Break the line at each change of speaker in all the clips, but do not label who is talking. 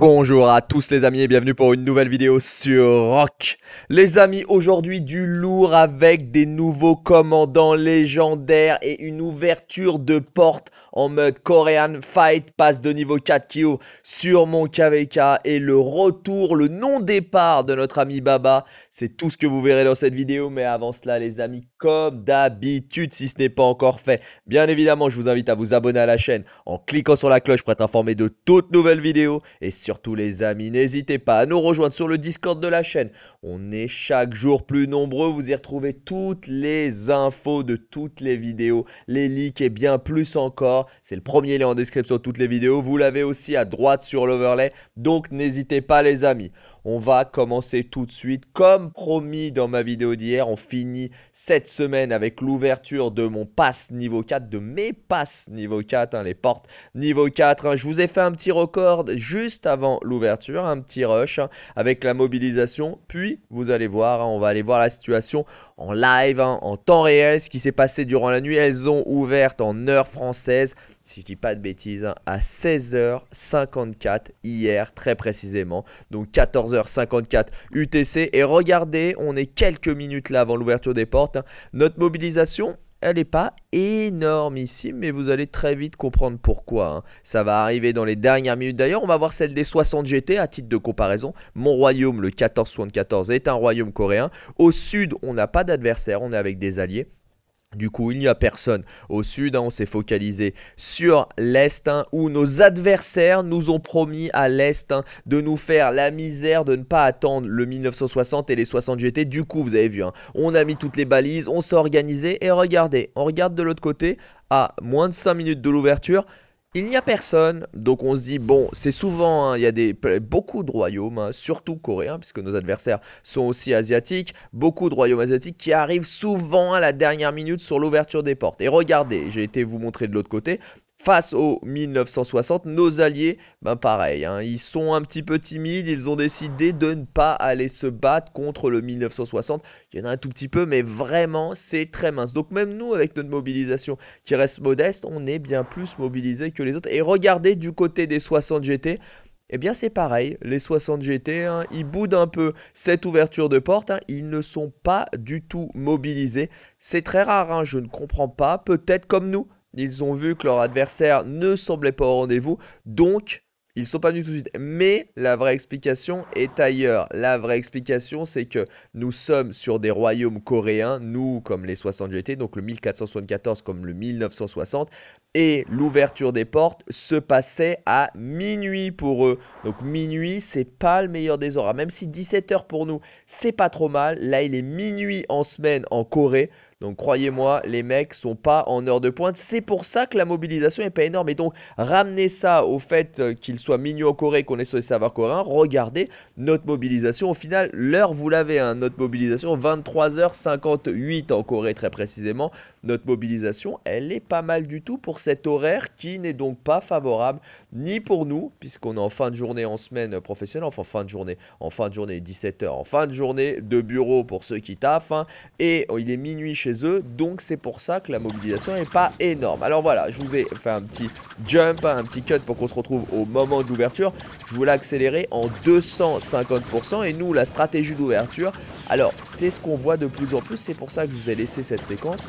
Bonjour à tous les amis et bienvenue pour une nouvelle vidéo sur Rock. Les amis, aujourd'hui du lourd avec des nouveaux commandants légendaires et une ouverture de porte en mode Korean Fight passe de niveau 4 Kyo sur mon KVK et le retour, le non-départ de notre ami Baba. C'est tout ce que vous verrez dans cette vidéo mais avant cela les amis, comme d'habitude si ce n'est pas encore fait, bien évidemment je vous invite à vous abonner à la chaîne en cliquant sur la cloche pour être informé de toutes nouvelles vidéos et surtout les amis, n'hésitez pas à nous rejoindre sur le Discord de la chaîne. On est chaque jour plus nombreux, vous y retrouvez toutes les infos de toutes les vidéos, les leaks et bien plus encore. C'est le premier lien en description de toutes les vidéos, vous l'avez aussi à droite sur l'overlay, donc n'hésitez pas les amis. On va commencer tout de suite. Comme promis dans ma vidéo d'hier, on finit cette semaine avec l'ouverture de mon pass niveau 4, de mes passes niveau 4, hein, les portes niveau 4. Hein. Je vous ai fait un petit record juste avant l'ouverture, un petit rush hein, avec la mobilisation. Puis, vous allez voir, on va aller voir la situation en live, en temps réel, ce qui s'est passé durant la nuit. Elles ont ouvert en heure française, si je dis pas de bêtises, à 16h54 hier, très précisément. Donc 14 14h54 UTC. Et regardez, on est quelques minutes là avant l'ouverture des portes. Hein. Notre mobilisation, elle n'est pas énormissime, mais vous allez très vite comprendre pourquoi. Hein. Ça va arriver dans les dernières minutes. D'ailleurs, on va voir celle des 60 GT à titre de comparaison. Mon royaume, le 1474, est un royaume coréen. Au sud, on n'a pas d'adversaire, on est avec des alliés. Du coup, il n'y a personne au sud. Hein. on s'est focalisé sur l'est hein. où nos adversaires nous ont promis à l'est hein, de nous faire la misère, de ne pas attendre le 1960 et les 60 GT. Du coup, vous avez vu, on a mis toutes les balises, on s'est organisé et regardez, on regarde de l'autre côté à moins de 5 minutes de l'ouverture. Il n'y a personne, donc on se dit, bon, c'est souvent, hein, il y a des, beaucoup de royaumes, hein, surtout coréens, puisque nos adversaires sont aussi asiatiques, beaucoup de royaumes asiatiques qui arrivent souvent à la dernière minute sur l'ouverture des portes. Et regardez, j'ai été vous montrer de l'autre côté, Face aux 1960, nos alliés, ben pareil, hein, ils sont un petit peu timides, ils ont décidé de ne pas aller se battre contre le 1960. Il y en a un tout petit peu, mais vraiment, c'est très mince. Donc même nous, avec notre mobilisation qui reste modeste, on est bien plus mobilisé que les autres. Et regardez du côté des 60 GT, eh bien c'est pareil, les 60 GT, hein, ils boudent un peu cette ouverture de porte, hein. ils ne sont pas du tout mobilisés. C'est très rare, je ne comprends pas, peut-être comme nous, ils ont vu que leur adversaire ne semblait pas au rendez-vous. Donc, ils sont pas venus tout de suite. Mais la vraie explication est ailleurs. La vraie explication, c'est que nous sommes sur des royaumes coréens, nous comme les 60 GT, donc le 1474 comme le 1960. Et l'ouverture des portes se passait à minuit pour eux. Donc minuit, c'est pas le meilleur des horaires. Même si 17h pour nous, c'est pas trop mal. Là, il est minuit en semaine en Corée. Donc croyez-moi, les mecs sont pas en heure de pointe. C'est pour ça que la mobilisation est pas énorme. Et donc ramenez ça au fait euh, qu'il soit minuit en Corée, qu'on est sur les serveurs coréens. Regardez notre mobilisation. Au final, l'heure vous l'avez. Hein, notre mobilisation 23h58 en Corée très précisément. Notre mobilisation, elle est pas mal du tout pour cet horaire qui n'est donc pas favorable ni pour nous puisqu'on est en fin de journée en semaine professionnelle. Enfin fin de journée, en fin de journée 17h, en fin de journée de bureau pour ceux qui taffent. Hein. et oh, il est minuit chez eux. Donc c'est pour ça que la mobilisation n'est pas énorme. Alors voilà, je vous ai fait un petit jump, un petit cut pour qu'on se retrouve au moment d'ouverture Je voulais accélérer en 250%. Et nous, la stratégie d'ouverture, alors c'est ce qu'on voit de plus en plus. C'est pour ça que je vous ai laissé cette séquence.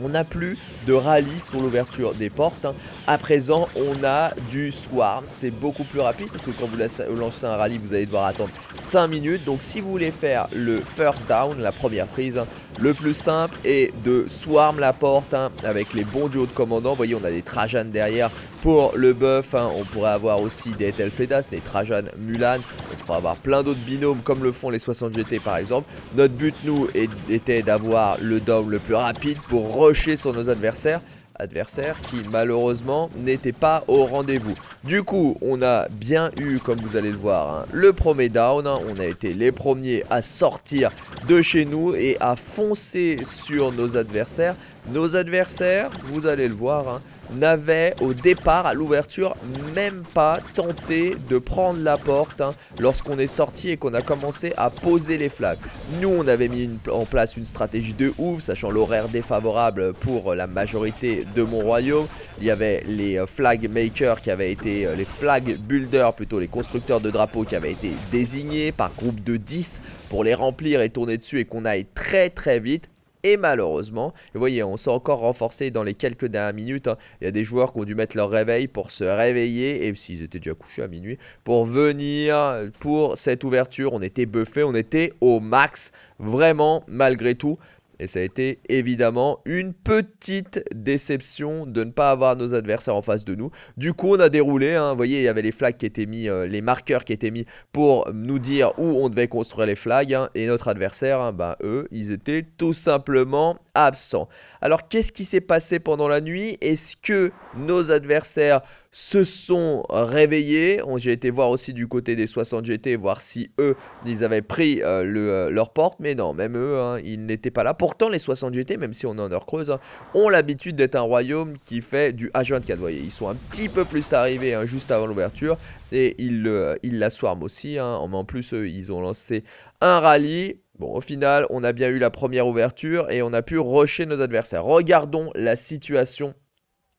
On n'a plus de rallye sur l'ouverture des portes. Hein. À présent, on a du swarm. C'est beaucoup plus rapide parce que quand vous lancez un rallye, vous allez devoir attendre 5 minutes. Donc si vous voulez faire le first down, la première prise, hein, le plus simple est de swarm la porte hein, avec les bons duos de commandant. Vous voyez, on a des Trajan derrière pour le buff. On pourrait avoir aussi des Telfedas, des Trajan Mulan va avoir plein d'autres binômes comme le font les 60 GT par exemple. Notre but nous était d'avoir le down le plus rapide pour rusher sur nos adversaires Adversaires qui malheureusement n'étaient pas au rendez-vous. Du coup, on a bien eu, comme vous allez le voir, hein, le premier down. Hein. on a été les premiers à sortir de chez nous et à foncer sur nos adversaires nos adversaires, vous allez le voir, hein, n'avaient au départ, à l'ouverture, même pas tenté de prendre la porte hein, lorsqu'on est sorti et qu'on a commencé à poser les flags. Nous, on avait mis en place une stratégie de ouf, sachant l'horaire défavorable pour euh, la majorité de mon royaume. Il y avait les euh, flag makers qui avaient été, euh, les flag builders, plutôt les constructeurs de drapeaux qui avaient été désignés par groupe de 10 pour les remplir et tourner dessus et qu'on aille très très vite. Et malheureusement, vous voyez, on s'est encore renforcé dans les quelques dernières minutes. Hein. Il y a des joueurs qui ont dû mettre leur réveil pour se réveiller, et s'ils étaient déjà couchés à minuit, pour venir pour cette ouverture. On était buffé, on était au max, vraiment, malgré tout. Et ça a été évidemment une petite déception de ne pas avoir nos adversaires en face de nous. Du coup, on a déroulé. Hein. vous voyez, il y avait les flags qui étaient mis, euh, les marqueurs qui étaient mis pour nous dire où on devait construire les flags. Hein. et notre adversaire, hein, bah, eux, ils étaient tout simplement absents. Alors, qu'est-ce qui s'est passé pendant la nuit Est-ce que nos adversaires se sont réveillés. J'ai été voir aussi du côté des 60 GT, voir si eux, ils avaient pris euh, le, euh, leur porte. Mais non, même eux, hein, ils n'étaient pas là. Pourtant, les 60 GT, même si on est en heure creuse, hein, ont l'habitude d'être un royaume qui fait du H24. Vous voyez, ils sont un petit peu plus arrivés hein, juste avant l'ouverture. Et ils euh, l'assoirment aussi. En plus, ils ont lancé un rallye. Bon, au final, on a bien eu la première ouverture et on a pu rusher nos adversaires. Regardons la situation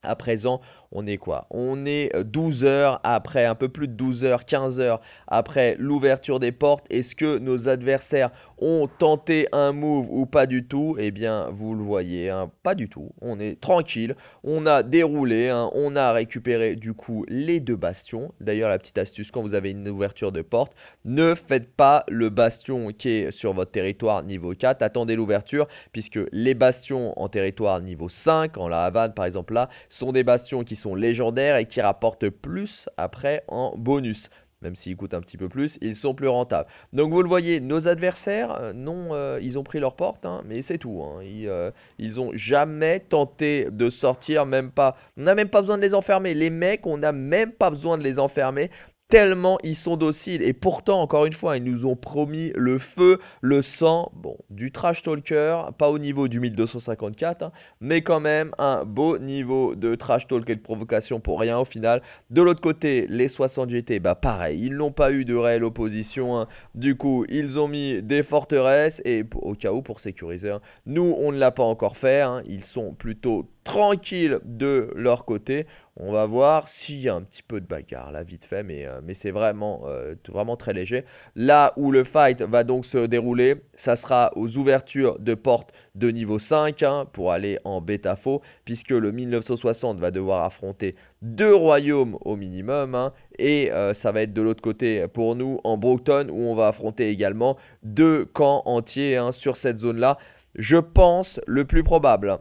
à présent on est quoi On est 12 euh, heures après, un peu plus de 12 heures, 15 heures après l'ouverture des portes. Est-ce que nos adversaires ont tenté un move ou pas du tout Eh bien, vous le voyez, hein, pas du tout. On est tranquille, on a déroulé, hein. on a récupéré du coup les deux bastions. D'ailleurs, la petite astuce, quand vous avez une ouverture de porte, ne faites pas le bastion qui est sur votre territoire niveau 4. Attendez l'ouverture, puisque les bastions en territoire niveau 5, en la Havane par exemple là, sont des bastions qui sont légendaires et qui rapportent plus après en bonus même s'ils coûtent un petit peu plus, ils sont plus rentables. Donc vous le voyez, nos adversaires, euh, non, euh, ils ont pris leur porte, hein, mais c'est tout. Hein. Ils, n'ont euh, ont jamais tenté de sortir, même pas. On n'a même pas besoin de les enfermer. Les mecs, on n'a même pas besoin de les enfermer tellement ils sont dociles. Et pourtant, encore une fois, ils nous ont promis le feu, le sang, bon, du trash talker, pas au niveau du 1254, hein, mais quand même un beau niveau de trash talk et de provocation pour rien au final. De l'autre côté, les 60 GT, bah pareil, ils n'ont pas eu de réelle opposition. Hein. Du coup, ils ont mis des forteresses et au cas où pour sécuriser. Hein. Nous, on ne l'a pas encore fait, ils sont plutôt tranquille de leur côté. On va voir s'il y a un petit peu de bagarre là vite fait, mais, euh, mais c'est vraiment, euh, vraiment très léger. Là où le fight va donc se dérouler, ça sera aux ouvertures de portes de niveau 5 hein, pour aller en bêta faux, puisque le 1960 va devoir affronter deux royaumes au minimum, hein, et euh, ça va être de l'autre côté pour nous en Broughton. où on va affronter également deux camps entiers hein, sur cette zone là. Je pense le plus probable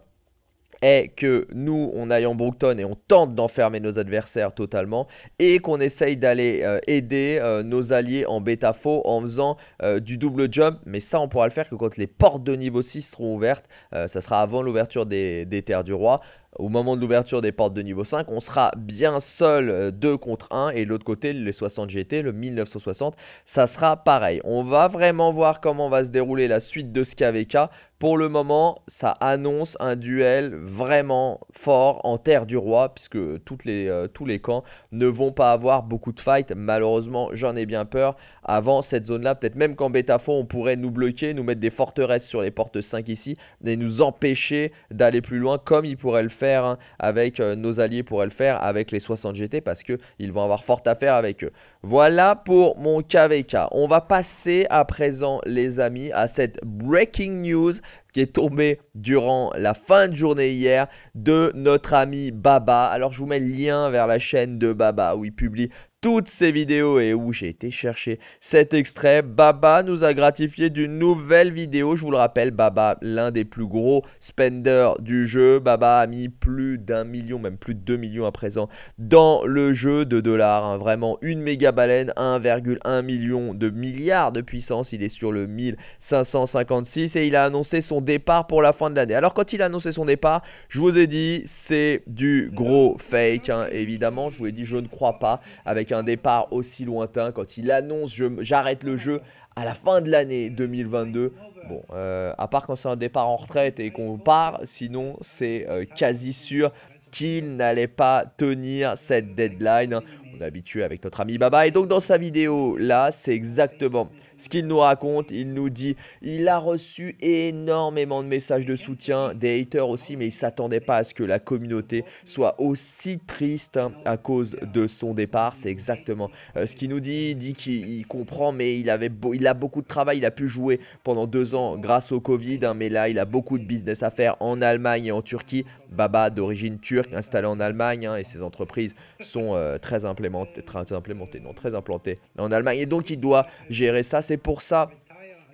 est que nous, on aille en Brookton et on tente d'enfermer nos adversaires totalement et qu'on essaye d'aller euh, aider euh, nos alliés en bêta faux en faisant euh, du double jump. Mais ça, on pourra le faire que quand les portes de niveau 6 seront ouvertes. ça sera avant l'ouverture des, des terres du roi au moment de l'ouverture des portes de niveau 5, on sera bien seul 2 euh, contre 1 et de l'autre côté, les 60 GT, le 1960, ça sera pareil. On va vraiment voir comment va se dérouler la suite de ce KVK. Pour le moment, ça annonce un duel vraiment fort en terre du roi puisque les, euh, tous les camps ne vont pas avoir beaucoup de fights. Malheureusement, j'en ai bien peur avant cette zone-là. Peut-être même qu'en bêta-fond, on pourrait nous bloquer, nous mettre des forteresses sur les portes 5 ici et nous empêcher d'aller plus loin comme ils pourraient le faire hein, avec euh, nos alliés pourraient le faire avec les 60 GT parce qu'ils vont avoir fort à faire avec eux. Voilà pour mon KVK. On va passer à présent les amis à cette breaking news est tombé durant la fin de journée hier de notre ami Baba. Alors je vous mets le lien vers la chaîne de Baba où il publie toutes ses vidéos et où j'ai été chercher cet extrait. Baba nous a gratifié d'une nouvelle vidéo. Je vous le rappelle, Baba, l'un des plus gros spenders du jeu. Baba a mis plus d'un million, même plus de 2 millions à présent, dans le jeu de dollars. Hein. Vraiment une méga baleine, 1,1 million de milliards de puissance. Il est sur le 1556 et il a annoncé son départ pour la fin de l'année. Alors quand il annonçait son départ, je vous ai dit c'est du gros fake. Hein. Évidemment, je vous ai dit je ne crois pas avec un départ aussi lointain. Quand il annonce j'arrête le jeu à la fin de l'année 2022, Bon, euh, à part quand c'est un départ en retraite et qu'on part, sinon c'est euh, quasi sûr qu'il n'allait pas tenir cette deadline habitué avec notre ami Baba. Et donc dans sa vidéo, là, c'est exactement ce qu'il nous raconte. Il nous dit, il a reçu énormément de messages de soutien, des haters aussi, mais il s'attendait pas à ce que la communauté soit aussi triste hein, à cause de son départ. C'est exactement euh, ce qu'il nous dit. Il dit qu'il comprend, mais il, avait il a beaucoup de travail. Il a pu jouer pendant deux ans grâce au Covid, hein, mais là, il a beaucoup de business à faire en Allemagne et en Turquie. Baba, d'origine turque, installé en Allemagne, hein, et ses entreprises sont euh, très implémentées très implémenté, non, très implanté en Allemagne. Et donc il doit gérer ça. C'est pour ça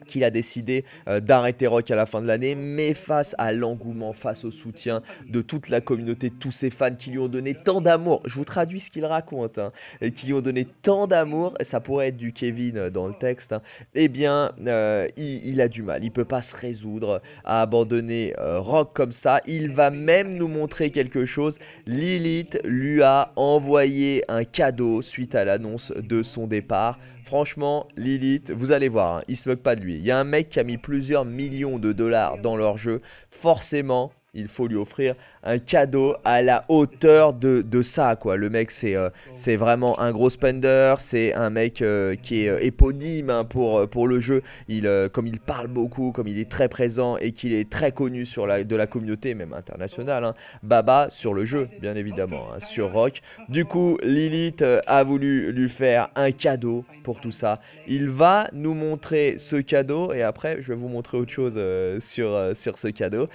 qu'il a décidé euh, d'arrêter Rock à la fin de l'année, mais face à l'engouement, face au soutien de toute la communauté, de tous ses fans qui lui ont donné tant d'amour, je vous traduis ce qu'il raconte, hein, qui lui ont donné tant d'amour, ça pourrait être du Kevin euh, dans le texte, hein, eh bien, euh, il, a du mal, il peut pas se résoudre à abandonner Rock comme ça, il va même nous montrer quelque chose, Lilith lui a envoyé un cadeau suite à l'annonce de son départ, Franchement, Lilith, vous allez voir, hein, il se moque pas de lui. Il y a un mec qui a mis plusieurs millions de dollars dans leur jeu. Forcément, il faut lui offrir un cadeau à la hauteur de, de ça, quoi. Le mec, c'est euh, vraiment un gros spender, c'est un mec euh, qui est euh, éponyme hein, pour, pour le jeu. Il, comme il parle beaucoup, comme il est très présent et qu'il est très connu sur la, de la communauté, même internationale, hein. Baba sur le jeu, bien évidemment, hein, sur Rock. Du coup, Lilith a voulu lui faire un cadeau pour tout ça. Il va nous montrer ce cadeau et après, je vais vous montrer autre chose sur, sur ce cadeau.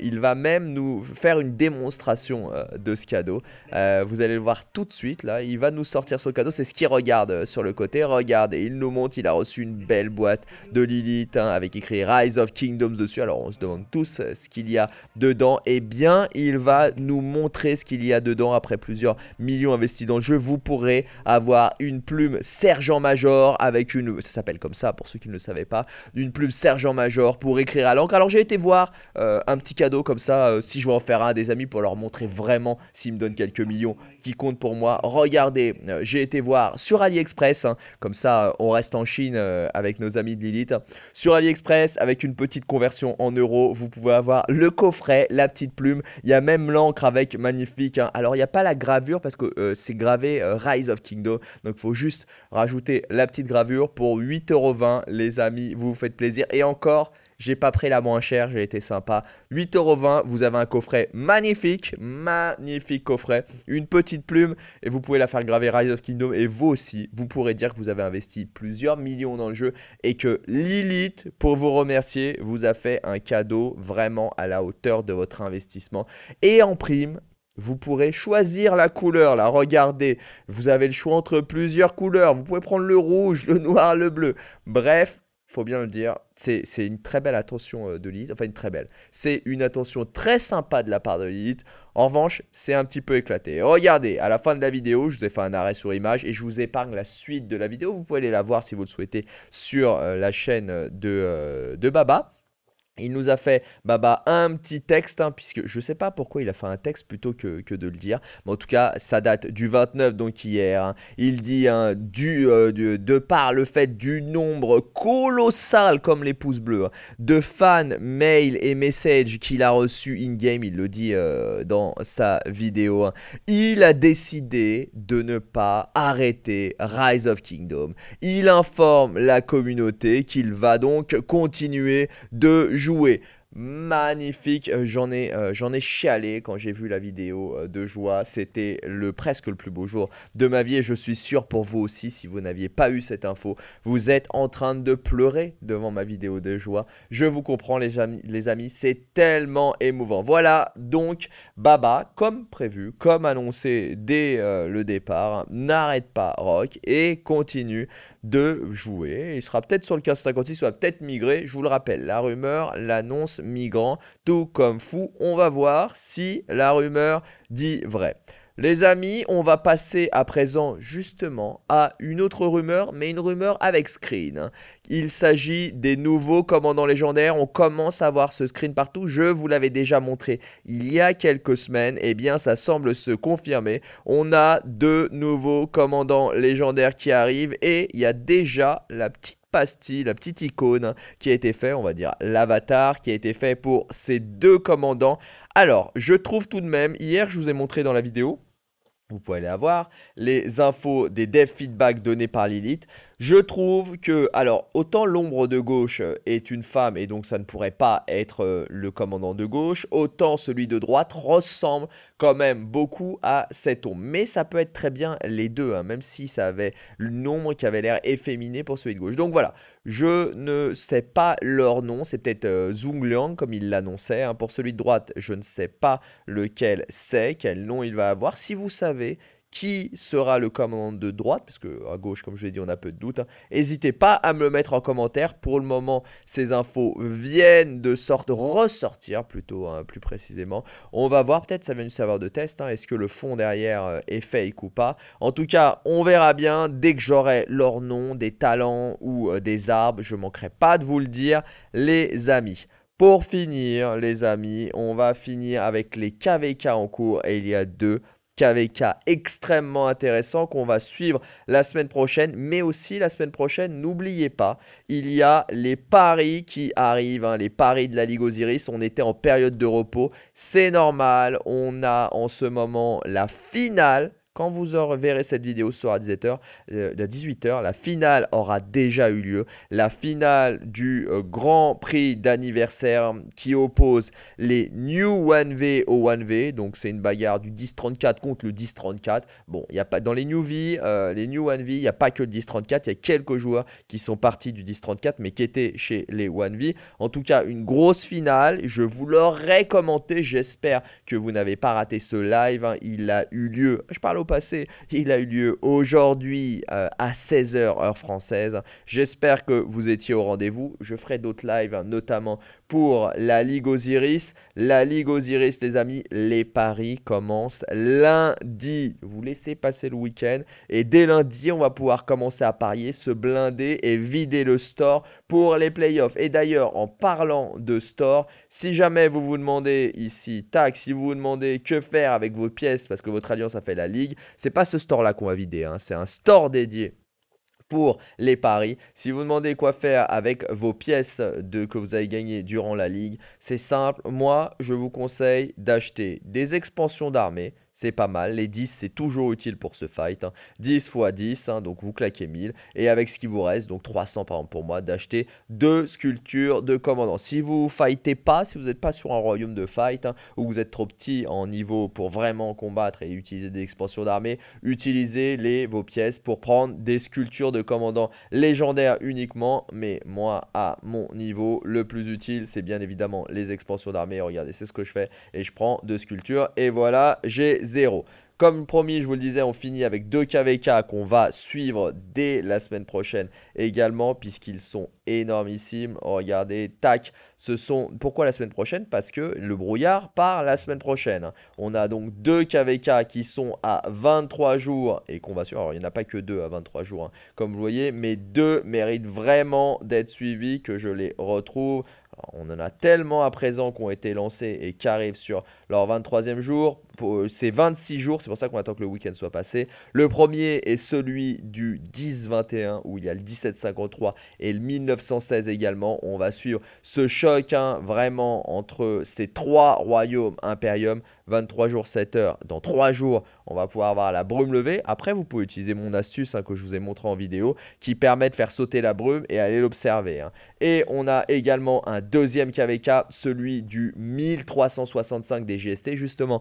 il va nous faire une démonstration euh, de ce cadeau. Euh, vous allez le voir tout de suite là, il va nous sortir ce cadeau, c'est ce qu'il regarde euh, sur le côté, regarde, il nous montre, il a reçu une belle boîte de Lilith hein, avec écrit Rise of Kingdoms dessus, alors on se demande tous ce qu'il y a dedans, et eh bien il va nous montrer ce qu'il y a dedans après plusieurs millions investis dans le vous pourrez avoir une plume sergent-major avec une, ça s'appelle comme ça pour ceux qui ne le savaient pas, une plume sergent-major pour écrire à l'encre, alors j'ai été voir un petit cadeau comme ça euh, si je veux en faire un à des amis pour leur montrer vraiment s'ils me donnent quelques millions qui comptent pour moi. Regardez, euh, j'ai été voir sur AliExpress, hein. comme ça euh, on reste en Chine avec nos amis de Lilith. Hein. Sur AliExpress, avec une petite conversion en euros, vous pouvez avoir le coffret, la petite plume. Il y a même l'encre avec magnifique. Hein. Alors il n'y a pas la gravure parce que c'est gravé Rise of Kingdom. Donc il faut juste rajouter la petite gravure pour 8,20€. Les amis, vous vous faites plaisir. Et encore, j'ai pas pris la moins chère, j'ai été sympa. 8,20€, vous avez un coffret magnifique, magnifique coffret. Une petite plume et vous pouvez la faire graver Rise of Kingdom. Et vous aussi, vous pourrez dire que vous avez investi plusieurs millions dans le jeu et que Lilith, pour vous remercier, vous a fait un cadeau vraiment à la hauteur de votre investissement. Et en prime, vous pourrez choisir la couleur, là, regardez. Vous avez le choix entre plusieurs couleurs. Vous pouvez prendre le rouge, le noir, le bleu. Bref, faut bien le dire, c'est une très belle attention euh, de Lilith. Enfin, une très belle. C'est une attention très sympa de la part de Lilith. En revanche, c'est un petit peu éclaté. Regardez, à la fin de la vidéo, je vous ai fait un arrêt sur image et je vous épargne la suite de la vidéo. Vous pouvez aller la voir si vous le souhaitez sur euh, la chaîne euh, de, de Baba. Il nous a fait bah, bah un petit texte, hein, puisque je ne sais pas pourquoi il a fait un texte plutôt que, de le dire. Mais en tout cas, ça date du 29, donc hier. Hein. Il dit, hein, du, euh, de, par le fait du nombre colossal, comme les pouces bleus, de fans, mails et messages qu'il a reçus in-game, il le dit euh, dans sa vidéo, il a décidé de ne pas arrêter Rise of Kingdom. Il informe la communauté qu'il va donc continuer de jouer Joué Magnifique, euh, j'en ai, euh, j'en ai chialé quand j'ai vu la vidéo euh, de joie. C'était le presque le plus beau jour de ma vie et je suis sûr pour vous aussi si vous n'aviez pas eu cette info, vous êtes en train de pleurer devant ma vidéo de joie. Je vous comprends les, amis, les amis, c'est tellement émouvant. Voilà donc Baba, comme prévu, comme annoncé dès le départ, n'arrête pas Rock et continue de jouer. Il sera peut-être sur le 1556, soit peut-être migré. Je vous le rappelle, la rumeur l'annonce migrant, tout comme fou. On va voir si la rumeur dit vrai. Les amis, on va passer à présent justement à une autre rumeur, mais une rumeur avec screen. Il s'agit des nouveaux commandants légendaires, on commence à voir ce screen partout, je vous l'avais déjà montré il y a quelques semaines, eh bien ça semble se confirmer. On a deux nouveaux commandants légendaires qui arrivent, et il y a déjà la petite pastille, la petite icône qui a été fait, on va dire l'avatar qui a été fait pour ces deux commandants. Alors, je trouve tout de même, hier je vous ai montré dans la vidéo, vous pouvez aller avoir les infos des dev feedback donnés par Lilith. Je trouve que, alors, autant l'ombre de gauche est une femme et donc ça ne pourrait pas être euh, le commandant de gauche, autant celui de droite ressemble quand même beaucoup à cet ombre. Mais ça peut être très bien les deux, hein, même si ça avait nombre qui avait l'air efféminé pour celui de gauche. Donc voilà, je ne sais pas leur nom, c'est peut-être euh, Liang comme il l'annonçait. Hein. Pour celui de droite, je ne sais pas lequel c'est, quel nom il va avoir. Si vous savez, qui sera le commandant de droite, parce que à gauche, comme je l'ai dit, on a peu de doutes. Hein. N'hésitez pas à me le mettre en commentaire. Pour le moment, ces infos viennent de sorte ressortir, plutôt, hein, plus précisément. On va voir, peut-être ça vient du serveur de test. Hein. Est-ce que le fond derrière euh, est fake ou pas En tout cas, on verra bien. Dès que j'aurai leur nom, des talents ou euh, des arbres, je manquerai pas de vous le dire, les amis. Pour finir, les amis, on va finir avec les KVK en cours et il y a deux KVK extrêmement intéressant qu'on va suivre la semaine prochaine. Mais aussi la semaine prochaine, n'oubliez pas, il y a les paris qui arrivent, hein, les paris de la Ligue Osiris. On était en période de repos, c'est normal. On a en ce moment la finale quand vous verrez cette vidéo ce soir à 18h, euh, la finale aura déjà eu lieu. La finale du euh, Grand Prix d'anniversaire qui oppose les New 1V au 1V. Donc c'est une bagarre du 1034 contre le 10-34. Bon, il y a pas dans les New V, euh, les New 1V, il n'y a pas que le 10-34. Il y a quelques joueurs qui sont partis du 10-34 mais qui étaient chez les 1V. En tout cas, une grosse finale. Je vous l'aurais commenté. J'espère que vous n'avez pas raté ce live. Hein. Il a eu lieu. Je parle au passé. Il a eu lieu aujourd'hui euh, à 16h heure française. J'espère que vous étiez au rendez-vous. Je ferai d'autres lives, hein, notamment pour la Ligue Osiris. La Ligue Osiris, les amis, les paris commencent lundi. Vous laissez passer le week-end et dès lundi, on va pouvoir commencer à parier, se blinder et vider le store pour les playoffs. Et d'ailleurs, en parlant de store, si jamais vous vous demandez ici, tac, si vous vous demandez que faire avec vos pièces parce que votre alliance a fait la Ligue, c'est pas ce store-là qu'on va vider, hein. c'est un store dédié pour les paris. Si vous demandez quoi faire avec vos pièces de, que vous avez gagnées durant la ligue, c'est simple. Moi, je vous conseille d'acheter des expansions d'armée c'est pas mal. Les 10, c'est toujours utile pour ce fight. 10 x 10, donc vous claquez 1000. Et avec ce qui vous reste, donc 300 par exemple pour moi, d'acheter deux sculptures de commandants. Si vous fightez pas, si vous n'êtes pas sur un royaume de fight, hein, ou vous êtes trop petit en niveau pour vraiment combattre et utiliser des expansions d'armée, utilisez les, vos pièces pour prendre des sculptures de commandants légendaires uniquement. Mais moi, à mon niveau, le plus utile, c'est bien évidemment les expansions d'armée. Regardez, c'est ce que je fais. Et je prends deux sculptures. Et voilà, j'ai comme promis, je vous le disais, on finit avec deux KVK qu'on va suivre dès la semaine prochaine également, puisqu'ils sont énormissimes. regardez, tac, ce sont... Pourquoi la semaine prochaine Parce que le brouillard part la semaine prochaine. On a donc deux KVK qui sont à 23 jours et qu'on va suivre. Alors, il n'y en a pas que deux à 23 jours, hein, comme vous voyez, mais deux méritent vraiment d'être suivis, que je les retrouve. on en a tellement à présent qui ont été lancés et qui arrivent sur leur 23e jour. Euh, c'est 26 jours, c'est pour ça qu'on attend que le week-end soit passé. Le premier est celui du 10-21 où il y a le 17-53 et le 1916 également. On va suivre ce choc hein, vraiment entre ces trois royaumes impérium. 23 jours, 7 heures. Dans 3 jours, on va pouvoir avoir la brume levée. Après, vous pouvez utiliser mon astuce hein, que je vous ai montré en vidéo qui permet de faire sauter la brume et aller l'observer. Hein. Et on a également un deuxième KVK, celui du 1365 des GST, justement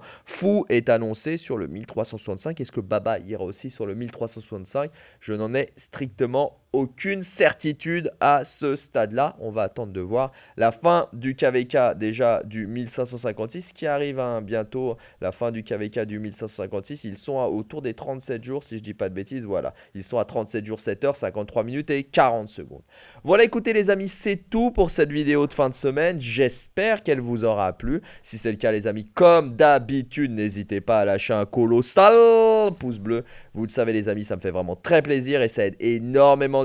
est annoncé sur le 1365. Est-ce que Baba ira aussi sur le 1365 Je n'en ai strictement aucune certitude à ce stade-là. On va attendre de voir la fin du KVK déjà du 1556 qui arrive hein, bientôt. La fin du KVK du 1556, ils sont à autour des 37 jours si je dis pas de bêtises. Voilà, ils sont à 37 jours, 7 h 53 minutes et 40 secondes. Voilà, écoutez les amis, c'est tout pour cette vidéo de fin de semaine. J'espère qu'elle vous aura plu. Si c'est le cas les amis, comme d'habitude, n'hésitez pas à lâcher un colossal pouce bleu. Vous le savez les amis, ça me fait vraiment très plaisir et ça aide énormément